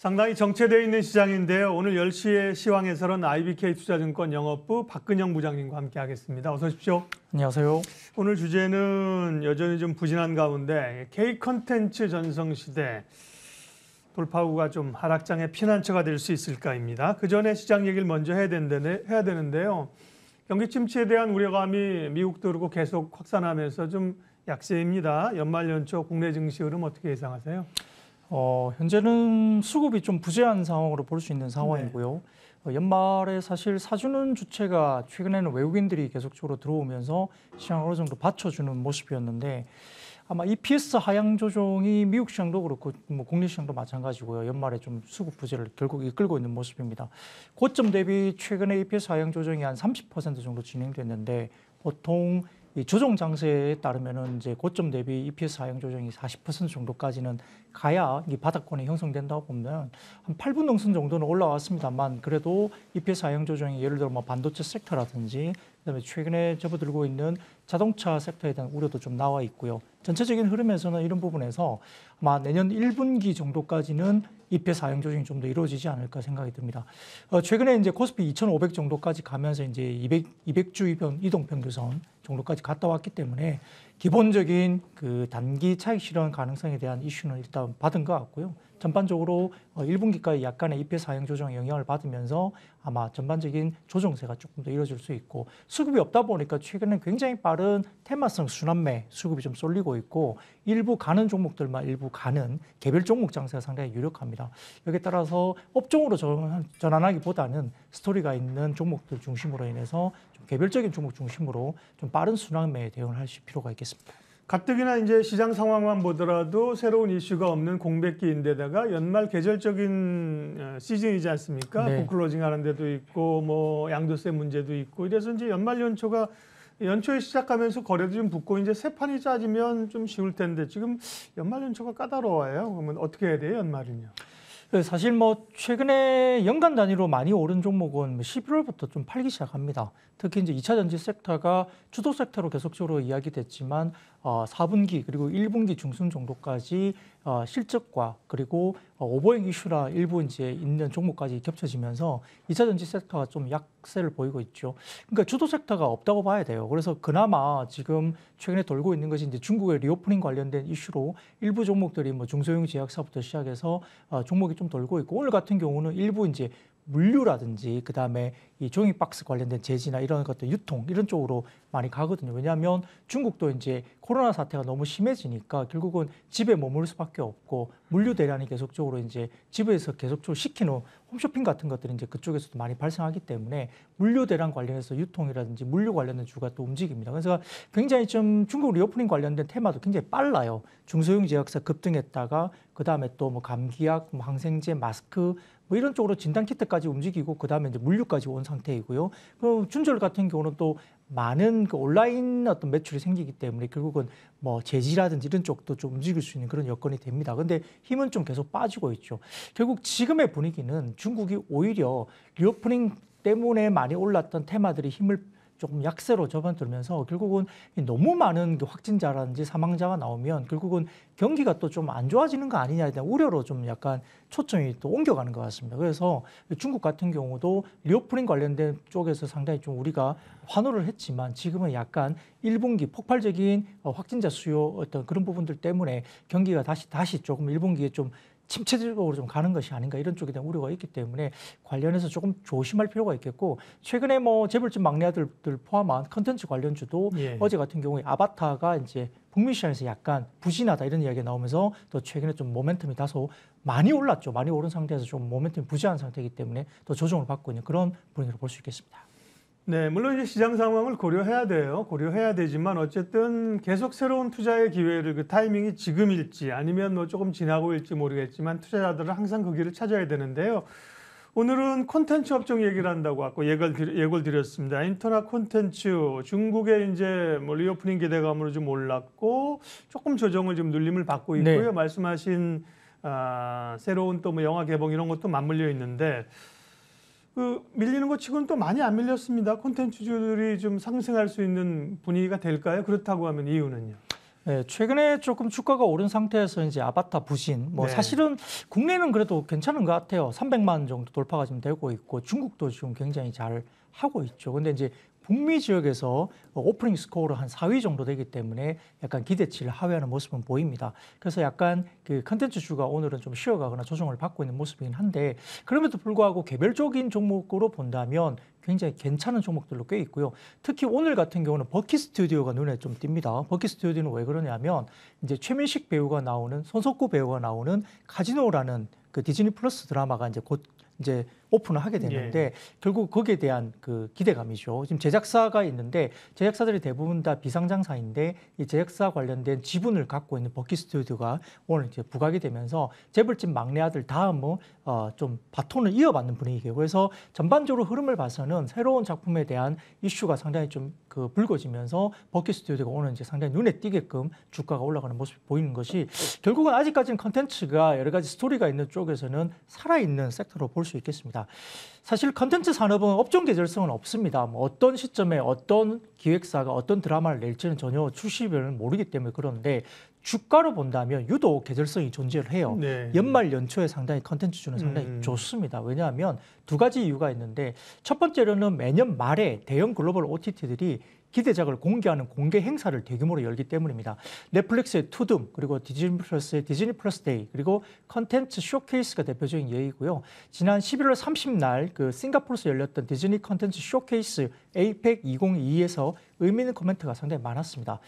상당히 정체되어 있는 시장인데요. 오늘 10시에 시황에서는 IBK 투자증권 영업부 박근영 부장님과 함께 하겠습니다. 어서 오십시오. 안녕하세요. 오늘 주제는 여전히 좀 부진한 가운데 K 컨텐츠 전성 시대 돌파구가 좀 하락장의 피난처가 될 수 있을까입니다. 그 전에 시장 얘기를 먼저 해야, 되는데, 해야 되는데요. 경기 침체에 대한 우려감이 미국도 그렇고 계속 확산하면서 좀 약세입니다. 연말 연초 국내 증시 흐름 어떻게 예상하세요? 어, 현재는 수급이 좀 부재한 상황으로 볼 수 있는 상황이고요. 네. 어, 연말에 사실 사주는 주체가 최근에는 외국인들이 계속적으로 들어오면서 시장을 어느 정도 받쳐주는 모습이었는데 아마 EPS 하향 조정이 미국 시장도 그렇고 뭐 국내 시장도 마찬가지고요. 연말에 좀 수급 부재를 결국 이끌고 있는 모습입니다. 고점 대비 최근에 EPS 하향 조정이 한 30% 정도 진행됐는데 보통 이 조정 장세에 따르면은 이제 고점 대비 EPS 하향 조정이 40% 정도까지는 가야 이 바닥권이 형성된다고 보면 한 8분 동선 정도는 올라왔습니다만 그래도 EPS 하향 조정이 예를 들어 뭐 반도체 섹터라든지 그다음에 최근에 접어들고 있는 자동차 섹터에 대한 우려도 좀 나와 있고요. 전체적인 흐름에서는 이런 부분에서 아마 내년 1분기 정도까지는 입회 사용 조정이 좀 더 이루어지지 않을까 생각이 듭니다. 어, 최근에 이제 코스피 2,500 정도까지 가면서 이제 200, 200주 이변 이동 평균선 정도까지 갔다 왔기 때문에 기본적인 그 단기 차익 실현 가능성에 대한 이슈는 일단 받은 것 같고요. 전반적으로 1분기까지 어, 약간의 EPS 하향 조정의 영향을 받으면서 아마 전반적인 조정세가 조금 더 이뤄질 수 있고 수급이 없다 보니까 최근에 굉장히 빠른 테마성 순환매 수급이 좀 쏠리고 있고 일부 가는 종목들만 일부 가는 개별 종목 장세가 상당히 유력합니다. 여기에 따라서 업종으로 전환하기보다는 스토리가 있는 종목들 중심으로 인해서 좀 개별적인 종목 중심으로 좀 빠른 순환매에 대응을 하실 필요가 있겠습니다. 가뜩이나 이제 시장 상황만 보더라도 새로운 이슈가 없는 공백기인데다가 연말 계절적인 어, 시즌이지 않습니까? 네. 북클로징 하는 데도 있고 뭐 양도세 문제도 있고 이래서 이제 연말 연초가 연초에 시작하면서 거래도 좀 붙고 이제 새 판이 짜지면 좀 쉬울 텐데 지금 연말 연초가 까다로워요. 그러면 어떻게 해야 돼요, 연말은요? 네, 사실 뭐 최근에 연간 단위로 많이 오른 종목은 11월부터 뭐 좀 팔기 시작합니다. 특히 이제 2차 전지 섹터가 주도 섹터로 계속적으로 이야기됐지만 4분기 어, 그리고 1분기 중순 정도까지 어, 실적과 그리고 어, 오버행 이슈라 일부 이제 있는 종목까지 겹쳐지면서 2차 전지 섹터가 좀 약세를 보이고 있죠. 그러니까 주도 섹터가 없다고 봐야 돼요. 그래서 그나마 지금 최근에 돌고 있는 것이 이제 중국의 리오프닝 관련된 이슈로 일부 종목들이 뭐 중소형 제약사부터 시작해서 종목이 좀 돌고 있고 오늘 같은 경우는 일부 이제 물류라든지 그다음에 이 종이 박스 관련된 재지나 이런 것들 유통 이런 쪽으로 많이 가거든요. 왜냐하면 중국도 이제 코로나 사태가 너무 심해지니까 결국은 집에 머물 수밖에 없고 물류 대란이 계속적으로 이제 집에서 계속적으로 시키는 홈쇼핑 같은 것들이 이제 그쪽에서도 많이 발생하기 때문에 물류 대란 관련해서 유통이라든지 물류 관련된 주가 또 움직입니다. 그래서 굉장히 좀 중국 리오프닝 관련된 테마도 굉장히 빨라요. 중소형 제약사 급등했다가 그다음에 또 뭐 감기약, 뭐 항생제, 마스크 뭐 이런 쪽으로 진단 키트까지 움직이고 그다음에 이제 물류까지 온 상태이고요. 그럼 춘절 같은 경우는 또 많은 그 온라인 어떤 매출이 생기기 때문에 결국은 뭐 재지라든지 이런 쪽도 좀 움직일 수 있는 그런 여건이 됩니다. 근데 힘은 좀 계속 빠지고 있죠. 결국 지금의 분위기는 중국이 오히려 리오프닝 때문에 많이 올랐던 테마들이 힘을 조금 약세로 접어들면서 결국은 너무 많은 그 확진자라든지 사망자가 나오면 결국은 경기가 또 좀 안 좋아지는 거 아니냐에 대한 우려로 좀 약간 초점이 또 옮겨가는 것 같습니다. 그래서 중국 같은 경우도 리오프링 관련된 쪽에서 상당히 좀 우리가 환호를 했지만 지금은 약간 1분기 폭발적인 어, 확진자 수요 어떤 그런 부분들 때문에 경기가 다시 다시 조금 1분기에 좀 침체적으로 좀 가는 것이 아닌가 이런 쪽에 대한 우려가 있기 때문에 관련해서 조금 조심할 필요가 있겠고 최근에 뭐 재벌집 막내 아들들 포함한 컨텐츠 관련주도 예. 어제 같은 경우에 아바타가 이제 북미 시장에서 약간 부진하다 이런 이야기가 나오면서 또 최근에 좀 모멘텀이 다소 많이 올랐죠. 많이 오른 상태에서 좀 모멘텀이 부진한 상태이기 때문에 또 조정을 받고 있는 그런 분위기로 볼 수 있겠습니다. 네, 물론 이제 시장 상황을 고려해야 돼요. 고려해야 되지만 어쨌든 계속 새로운 투자의 기회를 그 타이밍이 지금일지 아니면 뭐 조금 지나고일지 모르겠지만 투자자들은 항상 그 길을 찾아야 되는데요. 오늘은 콘텐츠 업종 얘기를 한다고 하고 예고 예고를 드렸습니다. 인터넷 콘텐츠 중국의 이제 뭐 리오프닝 기대감으로 좀 올랐고 조금 조정을 좀 눌림을 받고 있고요. 네. 말씀하신 아, 새로운 또 뭐 영화 개봉 이런 것도 맞물려 있는데 그 밀리는 것 치고는 또 많이 안 밀렸습니다. 콘텐츠들이 주좀 상승할 수 있는 분위기가 될까요? 그렇다고 하면 이유는요? 네, 최근에 조금 주가가 오른 상태에서 이제 아바타 부신 뭐 네. 사실은 국내는 그래도 괜찮은 것 같아요. 300만 정도 돌파가 지금 되고 있고 중국도 지금 굉장히 잘 하고 있죠. 근데 이제 북미 지역에서 오프닝 스코어로 한 4위 정도 되기 때문에 약간 기대치를 하회하는 모습은 보입니다. 그래서 약간 그 컨텐츠 주가 오늘은 좀 쉬어가거나 조정을 받고 있는 모습이긴 한데 그럼에도 불구하고 개별적인 종목으로 본다면 굉장히 괜찮은 종목들로 꽤 있고요. 특히 오늘 같은 경우는 버키 스튜디오가 눈에 좀 띕니다. 버키 스튜디오는 왜 그러냐면 이제 최민식 배우가 나오는 손석구 배우가 나오는 카지노라는 그 디즈니 플러스 드라마가 이제 곧 이제 오픈을 하게 되는데 예, 예. 결국 거기에 대한 그 기대감이죠. 지금 제작사가 있는데 제작사들이 대부분 다 비상장사인데 이 제작사 관련된 지분을 갖고 있는 버킷 스튜디오가 오늘 이제 부각이 되면서 재벌집 막내 아들 다음은 어좀 바톤을 이어받는 분위기예요. 그래서 전반적으로 흐름을 봐서는 새로운 작품에 대한 이슈가 상당히 좀그 불거지면서 버킷 스튜디오가 오늘 이제 상당히 눈에 띄게끔 주가가 올라가는 모습이 보이는 것이 결국은 아직까지는 컨텐츠가 여러 가지 스토리가 있는 쪽에서는 살아있는 섹터로 볼 수 있겠습니다. 있습니다. 사실 컨텐츠 산업은 업종 계절성은 없습니다. 뭐 어떤 시점에 어떤 기획사가 어떤 드라마를 낼지는 전혀 출시별은 모르기 때문에 그런데 주가로 본다면 유독 계절성이 존재를 해요. 네. 연말 연초에 상당히 컨텐츠주는 상당히 음. 좋습니다. 왜냐하면 두 가지 이유가 있는데 첫 번째로는 매년 말에 대형 글로벌 OTT들이 기대작을 공개하는 공개 행사를 대규모로 열기 때문입니다. 넷플릭스의 투둠, 그리고 디즈니 플러스의 디즈니 플러스 데이, 그리고 컨텐츠 쇼케이스가 대표적인 예이고요. 지난 11월 30날 그 싱가포르에서 열렸던 디즈니 컨텐츠 쇼케이스 에이펙 2022에서 의미 있는 코멘트가 상당히 많았습니다.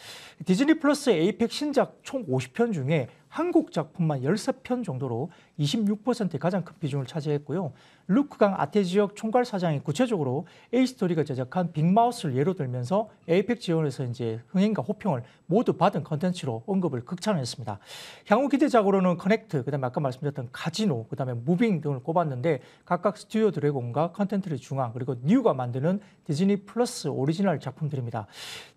디즈니 플러스 에이펙 신작 총 50편 중에 한국 작품만 13편 정도로 26%의 가장 큰 비중을 차지했고요. 루크강 아테지역 총괄 사장이 구체적으로 에이스토리가 제작한 빅마우스를 예로 들면서 에이펙 지원에서 이제 흥행과 호평을 모두 받은 컨텐츠로 언급을 극찬했습니다. 향후 기대작으로는 커넥트, 그다음에 아까 말씀드렸던 카지노, 그다음에 무빙 등을 꼽았는데 각각 스튜디오 드래곤과 컨텐츠의 중앙 그리고 뉴가 만드는 디즈니 플러스 오리지널 작품들입니다.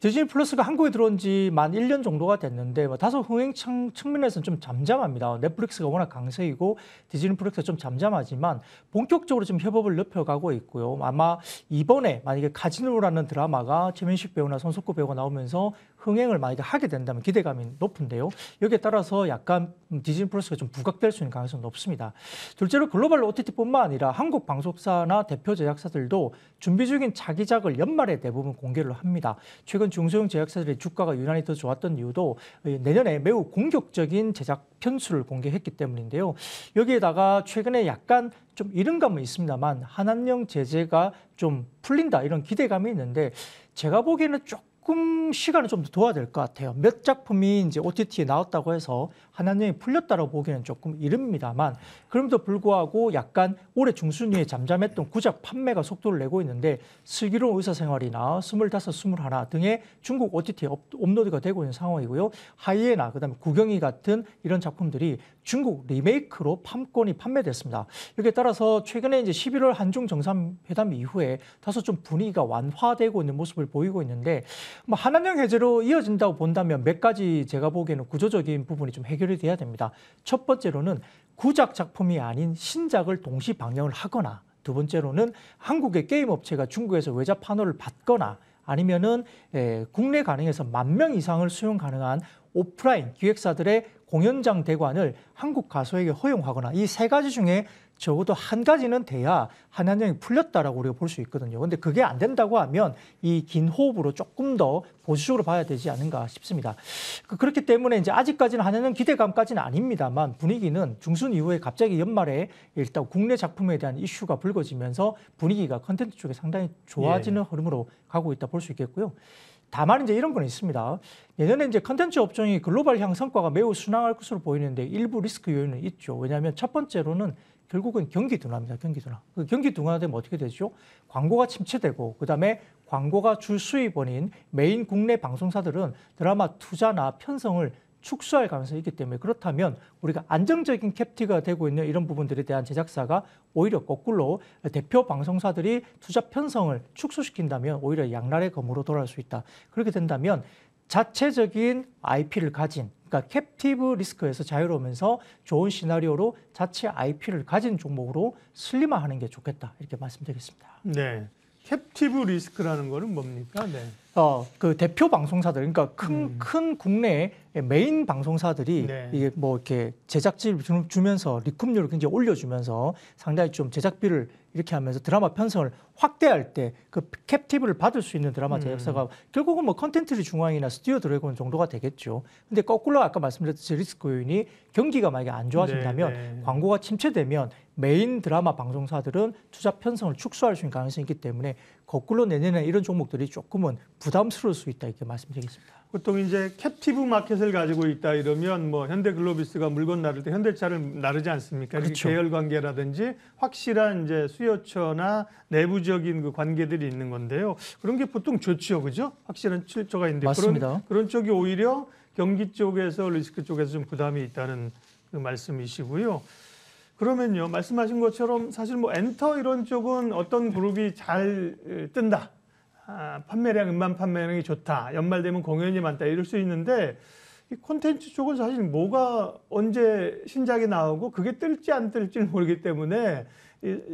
디즈니 플러스가 한국에 들어온 지 만 1년 정도가 됐는데 뭐 다소 흥행 측면에서는 좀 잠잠합니다. 넷플릭스가 워낙 강세이고 디즈니 플러스가 좀 잠잠하지만 본격적으로 지금 협업을 넓혀가고 있고요. 아마 이번에 만약에 카지노라는 드라마가 최민식 배우나 손석구 배우가 나오면서 흥행을 만약에 하게 된다면 기대감이 높은데요. 여기에 따라서 약간 디즈니 플러스가 좀 부각될 수 있는 가능성이 높습니다. 둘째로 글로벌 OTT뿐만 아니라 한국 방송사나 대표 제작사들도 준비 중인 자기작을 연말에 대부분 공개를 합니다. 최근 중소형 제작사들의 주가가 유난히 더 좋았던 이유도 내년에 매우 공격적인 제작 편수를 공개했기 때문인데요. 여기에다가 최근에 약간 좀 이른 감은 있습니다만 한한령 제재가 좀 풀린다 이런 기대감이 있는데 제가 보기에는 조금 조금 시간을 좀더 둬야 될 것 같아요. 몇 작품이 이제 OTT에 나왔다고 해서 하나님이 풀렸다고 보기에는 조금 이릅니다만 그럼에도 불구하고 약간 올해 중순위에 잠잠했던 구작 판매가 속도를 내고 있는데 슬기로운 의사생활이나 25, 21 등의 중국 OTT에 업로드가 되고 있는 상황이고요. 하이에나, 그 다음에 구경이 같은 이런 작품들이 중국 리메이크로 판권이 판매됐습니다. 여기에 따라서 최근에 이제 11월 한중 정상회담 이후에 다소 좀 분위기가 완화되고 있는 모습을 보이고 있는데 뭐 한한령 해제로 이어진다고 본다면 몇 가지 제가 보기에는 구조적인 부분이 좀 해결이 돼야 됩니다. 첫 번째로는 구작 작품이 아닌 신작을 동시 방영을 하거나 두 번째로는 한국의 게임 업체가 중국에서 외자 판호를 받거나 아니면은 예, 국내 가능해서 만 명 이상을 수용 가능한 오프라인 기획사들의 공연장 대관을 한국 가수에게 허용하거나 이 세 가지 중에 적어도 한 가지는 돼야 한한령이 풀렸다라고 우리가 볼 수 있거든요. 근데 그게 안 된다고 하면 이 긴 호흡으로 조금 더 보수적으로 봐야 되지 않은가 싶습니다. 그, 그렇기 때문에 이제 아직까지는 한한령 기대감까지는 아닙니다만 분위기는 중순 이후에 갑자기 연말에 일단 국내 작품에 대한 이슈가 불거지면서 분위기가 컨텐츠 쪽에 상당히 좋아지는 예. 흐름으로 가고 있다 볼 수 있겠고요. 다만 이제 이런 건 있습니다. 예전에 이제 컨텐츠 업종이 글로벌 향상과가 매우 순항할 것으로 보이는데 일부 리스크 요인은 있죠. 왜냐하면 첫 번째로는 결국은 경기 둔화입니다. 경기 둔화. 그 경기 둔화되면 어떻게 되죠? 광고가 침체되고 그다음에 광고가 줄 수입원인 메인 국내 방송사들은 드라마 투자나 편성을 축소할 가능성이 있기 때문에 그렇다면 우리가 안정적인 캡티가 되고 있는 이런 부분들에 대한 제작사가 오히려 거꾸로 대표 방송사들이 투자 편성을 축소시킨다면 오히려 양날의 검으로 돌아올 수 있다. 그렇게 된다면 자체적인 IP를 가진 그러니까 캡티브 리스크에서 자유로우면서 좋은 시나리오로 자체 IP를 가진 종목으로 슬림화하는 게 좋겠다 이렇게 말씀드리겠습니다. 네. 캡티브 리스크라는 거는 뭡니까? 네. 어, 그 대표 방송사들, 그러니까 큰, 음. 국내 메인 방송사들이 네. 이게 뭐 이렇게 제작비를 주면서 리쿱료를 굉장히 올려주면서 상당히 좀 제작비를 이렇게 하면서 드라마 편성을 확대할 때 그 캡티브를 받을 수 있는 드라마 음. 제작사가 음. 결국은 뭐 컨텐츠리 중앙이나 스튜디오 드래곤 정도가 되겠죠. 근데 거꾸로 아까 말씀드렸듯이 리스크 요인이 경기가 만약에 안 좋아진다면 네네. 네. 광고가 침체되면 메인 드라마 방송사들은 투자 편성을 축소할 수 있는 가능성이 있기 때문에 거꾸로 내년에 이런 종목들이 조금은 부담스러울 수 있다 이렇게 말씀드리겠습니다. 보통 이제 캡티브 마켓을 가지고 있다 이러면 뭐 현대글로비스가 물건 나를 때 현대차를 나르지 않습니까? 그렇죠. 계열 관계라든지 확실한 이제 수요처나 내부 내부적인 그 관계들이 있는 건데요. 그런 게 보통 좋지요, 그죠? 확실한 출처가 있는데 맞습니다. 그런 그런 쪽이 오히려 경기 쪽에서 리스크 쪽에서 좀 부담이 있다는 그 말씀이시고요. 그러면요, 말씀하신 것처럼 사실 뭐 엔터 이런 쪽은 어떤 그룹이 잘 뜬다. 아, 판매량, 음반 판매량이 좋다. 연말 되면 공연이 많다. 이럴 수 있는데 이 콘텐츠 쪽은 사실 뭐가 언제 신작이 나오고 그게 뜰지 안 뜰지 를 모르기 때문에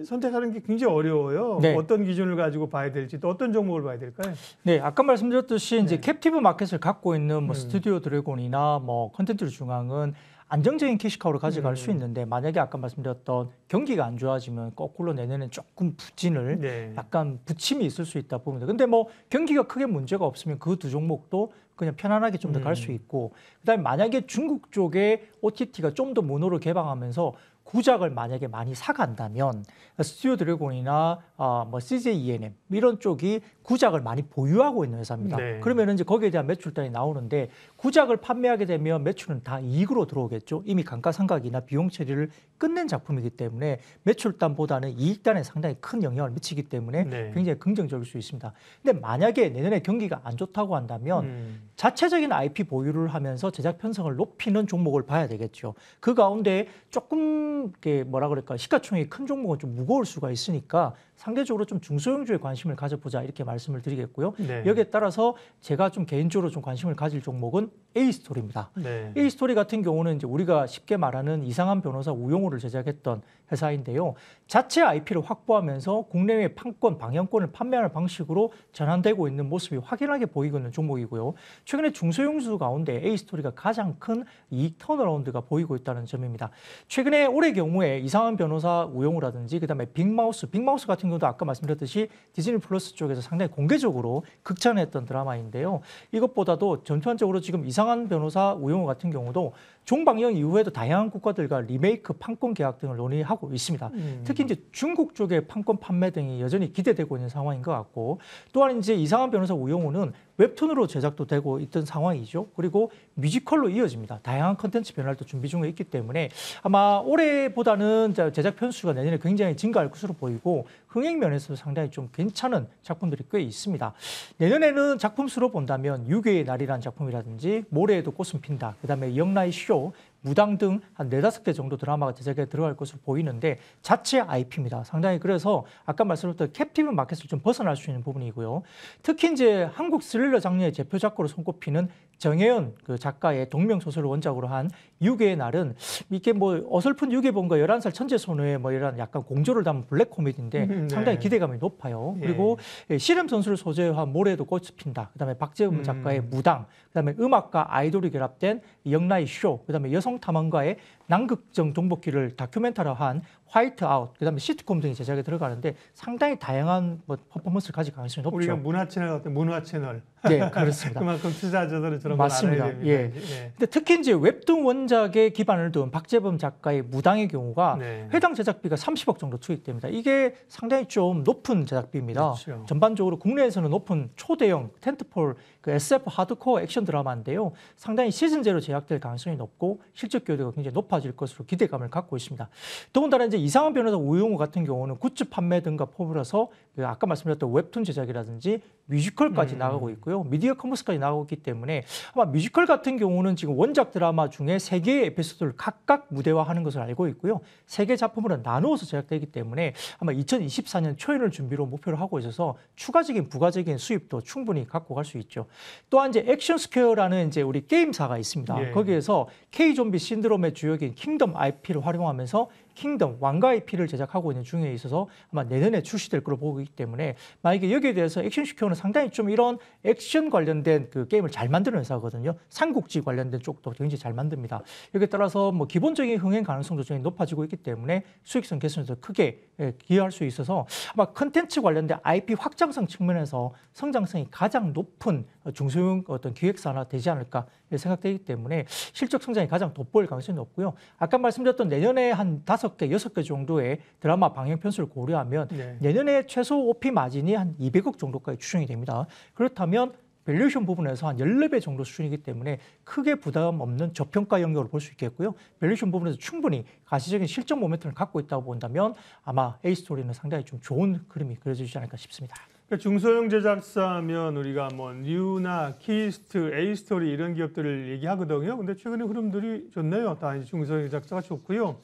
선택하는 게 굉장히 어려워요. 네. 어떤 기준을 가지고 봐야 될지 또 어떤 종목을 봐야 될까요? 네, 아까 말씀드렸듯이 이제 네. 캡티브 마켓을 갖고 있는 뭐 음. 스튜디오 드래곤이나 뭐 컨텐츠 중앙은 안정적인 캐시카우를 가져갈 음. 수 있는데 만약에 아까 말씀드렸던 경기가 안 좋아지면 거꾸로 내년에 조금 부진을 네. 약간 부침이 있을 수 있다 보면 근데 뭐 경기가 크게 문제가 없으면 그 두 종목도 그냥 편안하게 좀 더 갈수 음. 있고 그다음에 만약에 중국 쪽에 OTT가 좀 더 문호를 개방하면서 구작을 만약에 많이 사간다면 스튜디오 드래곤이나 어, 뭐 CJ ENM 이런 쪽이 구작을 많이 보유하고 있는 회사입니다. 네. 그러면 이제 거기에 대한 매출단이 나오는데 구작을 판매하게 되면 매출은 다 이익으로 들어오겠죠. 이미 감가상각이나 비용 처리를 끝낸 작품이기 때문에 매출단보다는 이익단에 상당히 큰 영향을 미치기 때문에 네. 굉장히 긍정적일 수 있습니다. 근데 만약에 내년에 경기가 안 좋다고 한다면 음. 자체적인 IP 보유를 하면서 제작 편성을 높이는 종목을 봐야 되겠죠. 그 가운데 조금 큰게 뭐라 그럴까 시가총액큰 종목은 좀 무거울 수가 있으니까 상대적으로 좀 중소형주에 관심을 가져보자 이렇게 말씀을 드리겠고요. 네. 여기에 따라서 제가 좀 개인적으로 좀 관심을 가질 종목은 A 스토리입니다. 네. A 스토리 같은 경우는 이제 우리가 쉽게 말하는 이상한 변호사 우용우를 제작했던 회사인데요. 자체 IP를 확보하면서 국내외 판권, 방향권을 판매하는 방식으로 전환되고 있는 모습이 확연하게 보이고 있는 종목이고요. 최근에 중소형주 가운데 A스토리가 가장 큰 이익 턴어라운드가 보이고 있다는 점입니다. 최근에 올해 경우에 이상한 변호사 우용우라든지 그다음에 빅마우스, 빅마우스 같은 경우도 아까 말씀드렸듯이 디즈니 플러스 쪽에서 상당히 공개적으로 극찬했던 드라마인데요. 이것보다도 전반적으로 지금 이상한 변호사 우용우 같은 경우도 종방영 이후에도 다양한 국가들과 리메이크 판권 계약 등을 논의하고 하고 있습니다. 음. 특히 이제 중국 쪽의 판권 판매 등이 여전히 기대되고 있는 상황인 것 같고 또한 이제 이상한 변호사 우영우는 웹툰으로 제작도 되고 있던 상황이죠. 그리고 뮤지컬로 이어집니다. 다양한 컨텐츠 변화도 준비 중에 있기 때문에 아마 올해보다는 제작 편수가 내년에 굉장히 증가할 것으로 보이고 흥행 면에서 도 상당히 좀 괜찮은 작품들이 꽤 있습니다. 내년에는 작품 수로 본다면 6개의 날이라는 작품이라든지 모래에도 꽃은 핀다. 그다음에 영라이 쇼, 무당 등 한 네다섯 개 정도 드라마가 제작에 들어갈 것으로 보이는데 자체 IP입니다. 상당히 그래서 아까 말씀드렸던 캡티브 마켓을 좀 벗어날 수 있는 부분이고요. 특히 이제 한국 스릴러 장르의 대표작으로 손꼽히는 정혜윤 그 작가의 동명소설 을 원작으로 한 유괴의 날은 이게 뭐 어설픈 유괴본과 11살 천재 소녀의 뭐 이런 약간 공조를 담은 블랙 코미디인데 음, 음, 네. 상당히 기대감이 높아요. 네. 그리고 씨름 선수를 소재화한 모래도 꽃이 핀다. 그다음에 박재훈 음. 작가의 음. 무당, 그다음에 음악과 아이돌이 결합된 영라이 쇼, 그다음에 여성 탐험가의 남극정 동복기를 다큐멘터리화한 화이트아웃, 그다음에 시트콤 등이 제작에 들어가는데 상당히 다양한 뭐 퍼포먼스를 가질 가능성이 높죠. 우리가 문화 채널 같은 문화 채널. 네, 그렇습니다. 그만큼 투자자들은 저런 맞습니다. 걸 알아야 됩니다. 예. 예. 근데 특히 이제 웹툰 원작에 기반을 둔 박재범 작가의 무당의 경우가 네. 해당 제작비가 30억 정도 투입됩니다. 이게 상당히 좀 높은 제작비입니다. 그렇죠. 전반적으로 국내에서는 높은 초대형 텐트폴 그 SF 하드코어 액션 드라마인데요. 상당히 시즌제로 제작될 가능성이 높고 실적 기여도가 굉장히 높아 높아질 것으로 기대감을 갖고 있습니다. 더군다나 이제 이상한 변호사 오용호 같은 경우는 굿즈 판매 등과 포불어서 그 아까 말씀드렸던 웹툰 제작이라든지 뮤지컬까지 음. 나가고 있고요. 미디어 커머스까지 나가고 있기 때문에 아마 뮤지컬 같은 경우는 지금 원작 드라마 중에 세 개의 에피소드를 각각 무대화하는 것을 알고 있고요. 세개 작품으로 나누어서 제작되기 때문에 아마 2024년 초연을 준비로 목표로 하고 있어서 추가적인 부가적인 수입도 충분히 갖고 갈 수 있죠. 또한 이제 액션 스퀘어라는 이제 우리 게임사가 있습니다. 예. 거기에서 K 좀비 신드롬의 주역인 킹덤 IP를 활용하면서 킹덤 왕가의 피를 제작하고 있는 중에 있어서 아마 내년에 출시될 걸로 보기 때문에 만약에 여기에 대해서 액션 슈키오는 상당히 좀 이런 액션 관련된 그 게임을 잘 만드는 회사거든요. 삼국지 관련된 쪽도 굉장히 잘 만듭니다. 여기에 따라서 뭐 기본적인 흥행 가능성도 굉장히 높아지고 있기 때문에 수익성 개선에도 크게 예, 기여할 수 있어서 아마 컨텐츠 관련된 IP 확장성 측면에서 성장성이 가장 높은 중소형 어떤 기획사나 되지 않을까 생각되기 때문에 실적 성장이 가장 돋보일 가능성이 높고요. 아까 말씀드렸던 내년에 한 다섯 다섯 개 여섯 개 정도의 드라마 방영 편수를 고려하면 네. 내년에 최소 오피 마진이 한 200억 정도까지 추정이 됩니다. 그렇다면 밸류션 부분에서 한 14배 정도 수준이기 때문에 크게 부담 없는 저평가 영역으로 볼 수 있겠고요. 밸류션 부분에서 충분히 가시적인 실적 모멘텀을 갖고 있다고 본다면 아마 에이스토리는 상당히 좀 좋은 그림이 그려지지 않을까 싶습니다. 그러니까 중소형 제작사면 우리가 뭐 뉴나 키스트, 에이스토리 이런 기업들을 얘기하거든요. 근데 최근에 흐름들이 좋네요. 다 중소형 제작사가 좋고요.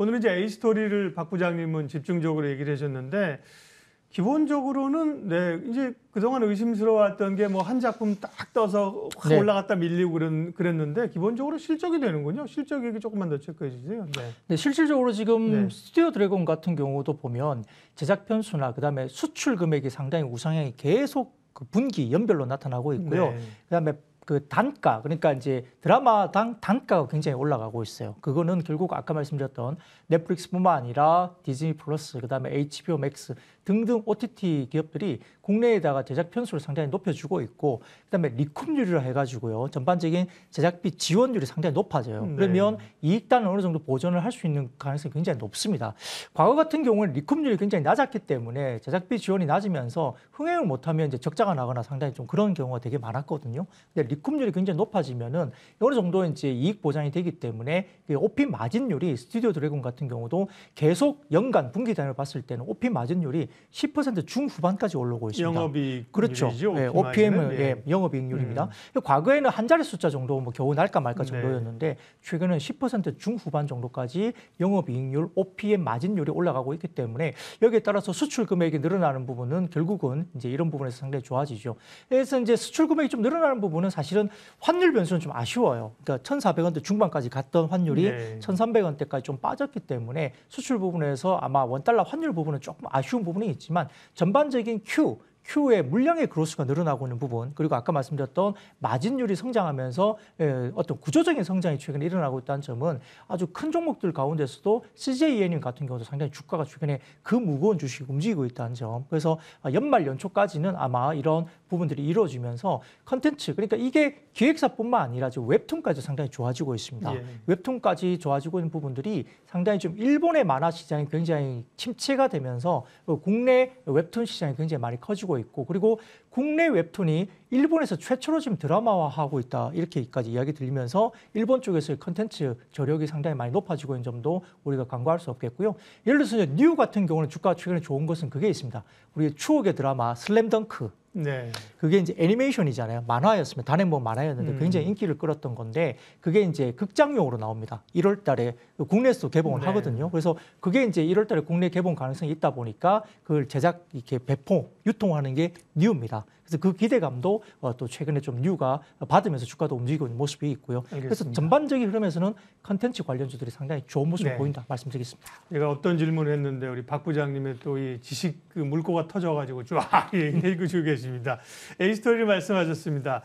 오늘 이제 A 스토리를 박 부장님은 집중적으로 얘기를 해주셨는데 기본적으로는 네 이제 그동안 의심스러웠던 게 뭐 한 작품 딱 떠서 확 네. 올라갔다 밀리고 그런 그랬는데 기본적으로 실적이 되는군요. 실적 얘기 조금만 더 체크해 주세요. 네. 네 실질적으로 지금 네. 스튜디오 드래곤 같은 경우도 보면 제작 편수나 그다음에 수출 금액이 상당히 우상향이 계속 그 분기 연별로 나타나고 있고요. 네. 그다음에 그 단가 그러니까 이제 드라마당 단가가 굉장히 올라가고 있어요. 그거는 결국 아까 말씀드렸던 넷플릭스뿐만 아니라 디즈니 플러스 그다음에 HBO 맥스 등등 OTT 기업들이 국내에다가 제작 편수를 상당히 높여주고 있고 그다음에 리쿰률이라 해가지고요 전반적인 제작비 지원율이 상당히 높아져요. 음, 네. 그러면 이익단을 어느 정도 보전을 할 수 있는 가능성이 굉장히 높습니다. 과거 같은 경우는 리쿰률이 굉장히 낮았기 때문에 제작비 지원이 낮으면서 흥행을 못하면 이제 적자가 나거나 상당히 좀 그런 경우가 되게 많았거든요. 근데 리쿰률이 굉장히 높아지면은 어느 정도 이제 이익 보장이 되기 때문에 오피 그 마진율이 스튜디오 드래곤 같은 경우도 계속 연간 분기단을 봤을 때는 오피 마진율이 10% 중후반까지 올라오고 있습니다. 영업이익 그렇죠. 예, OPM은 그 네. 예, 영업이익률입니다. 음. 과거에는 한 자리 숫자 정도 뭐 겨우 날까 말까 네. 정도였는데 네. 최근은 10% 중후반 정도까지 영업이익률, OPM 마진율이 올라가고 있기 때문에 여기에 따라서 수출 금액이 늘어나는 부분은 결국은 이제 이런 부분에서 상당히 좋아지죠. 그래서 이제 수출 금액이 좀 늘어나는 부분은 사실은 환율 변수는 좀 아쉬워요. 그러니까 1,400원대 중반까지 갔던 환율이 네. 1,300원대까지 좀 빠졌기 때문에 수출 부분에서 아마 원달러 환율 부분은 조금 아쉬운 부분이 있지만 전반적인 큐, Q의 물량의 그로스가 늘어나고 있는 부분 그리고 아까 말씀드렸던 마진율이 성장하면서 예, 어떤 구조적인 성장이 최근에 일어나고 있다는 점은 아주 큰 종목들 가운데서도 CJENM 같은 경우도 상당히 주가가 최근에 그 무거운 주식이 움직이고 있다는 점 그래서 연말 연초까지는 아마 이런 부분들이 이루어지면서 컨텐츠 그러니까 이게 기획사뿐만 아니라 웹툰까지 상당히 좋아지고 있습니다. 예. 웹툰까지 좋아지고 있는 부분들이 상당히 좀 일본의 만화 시장이 굉장히 침체가 되면서 어, 국내 웹툰 시장이 굉장히 많이 커지고 있고 그리고 국내 웹툰이 일본에서 최초로 지금 드라마화하고 있다 이렇게까지 이야기 들리면서 일본 쪽에서의 컨텐츠 저력이 상당히 많이 높아지고 있는 점도 우리가 간과할 수 없겠고요. 예를 들어서 뉴 같은 경우는 주가 최근에 좋은 것은 그게 있습니다. 우리 의 추억의 드라마 슬램덩크 네. 그게 이제 애니메이션이잖아요. 만화였으면 단행본 뭐 만화였는데 음. 굉장히 인기를 끌었던 건데 그게 이제 극장용으로 나옵니다. 1월 달에 국내에서 도 개봉을 네. 하거든요. 그래서 그게 이제 1월 달에 국내 개봉 가능성이 있다 보니까 그걸 제작 이렇게 배포 유통하는 게 뉴입니다. 그래서 그 기대감도 어, 또 최근에 좀 뉴가 받으면서 주가도 움직이고 있는 모습이 있고요. 알겠습니다. 그래서 전반적인 흐름에서는 컨텐츠 관련주들이 상당히 좋은 모습을 네. 보인다 말씀드리겠습니다. 제가 어떤 질문을 했는데 우리 박 부장님의 또 이 지식 그 물고가 터져가지고 쫙 읽어주고 계십니다. 에이스토리를 말씀하셨습니다.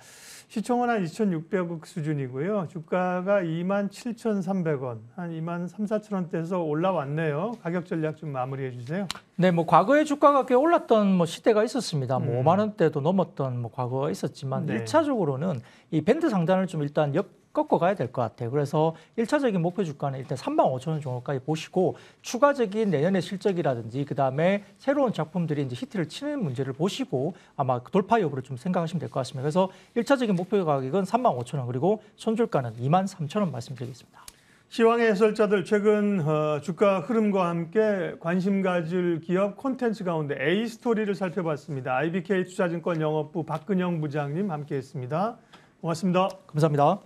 시총은 한 2,600억 수준이고요. 주가가 27,300원, 한 2만 3, 4천 원대에서 올라왔네요. 가격 전략 좀 마무리해 주세요. 네, 뭐 과거에 주가가 꽤 올랐던 뭐 시대가 있었습니다. 뭐 5만 음. 원대도 넘었던 뭐 과거가 있었지만 1차적으로는이 밴드 상단을 좀 일단 역 꺾어가야 될 것 같아요. 그래서 1차적인 목표 주가는 일단 3만 5천 원 정도까지 보시고 추가적인 내년의 실적이라든지 그다음에 새로운 작품들이 이제 히트를 치는 문제를 보시고 아마 돌파 여부를 좀 생각하시면 될 것 같습니다. 그래서 1차적인 목표 가격은 3만 5천 원 그리고 손절가는 2만 3천 원 말씀드리겠습니다. 시황의 해설자들 최근 어, 주가 흐름과 함께 관심 가질 기업 콘텐츠 가운데 A 스토리를 살펴봤습니다. IBK 투자증권 영업부 박근영 부장님 함께했습니다. 고맙습니다. 감사합니다.